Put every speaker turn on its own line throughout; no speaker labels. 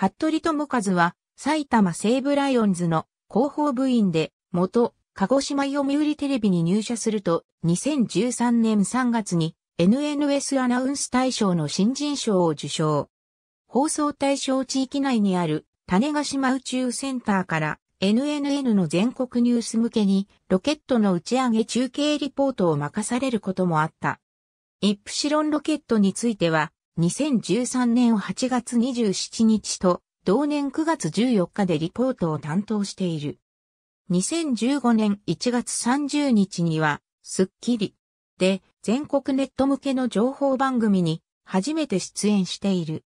服部智和は、埼玉西武ライオンズの広報部員で、元、鹿児島読売テレビに入社すると、2013年3月に NNS アナウンス大賞の新人賞を受賞。放送対象地域内にある種ヶ島宇宙センターから NNN の全国ニュース向けにロケットの打ち上げ中継リポートを任されることもあった。イプシロンロケットについては2013年8月27日と同年9月14日でリポートを担当している。2015年1月30日には、スッキリで全国ネット向けの情報番組に初めて出演している。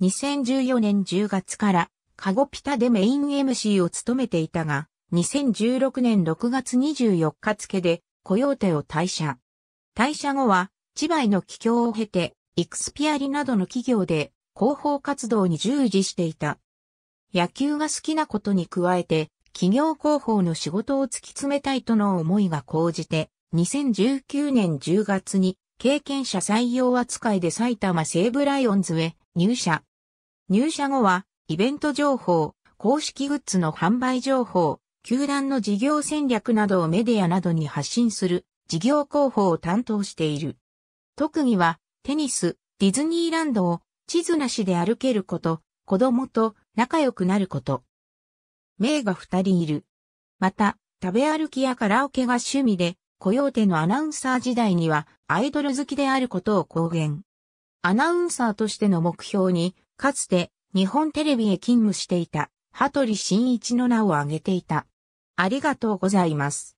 2014年10月からカゴピタでメイン MC を務めていたが、2016年6月24日付でコヨーテを退社。退社後は、千葉への帰郷を経て、イクスピアリなどの企業で広報活動に従事していた。野球が好きなことに加えて、企業広報の仕事を突き詰めたいとの思いが高じて、2019年10月に経験者採用扱いで埼玉西武ライオンズへ入社。入社後は、イベント情報、公式グッズの販売情報、球団の事業戦略などをメディアなどに発信する事業広報を担当している。特技はテニス、ディズニーランドを地図なしで歩けること、子供と仲良くなること。名が二人いる。また、食べ歩きやカラオケが趣味で、コヨーテのアナウンサー時代にはアイドル好きであることを公言。アナウンサーとしての目標に、かつて日本テレビへ勤務していた、羽鳥慎一の名を挙げていた。ありがとうございます。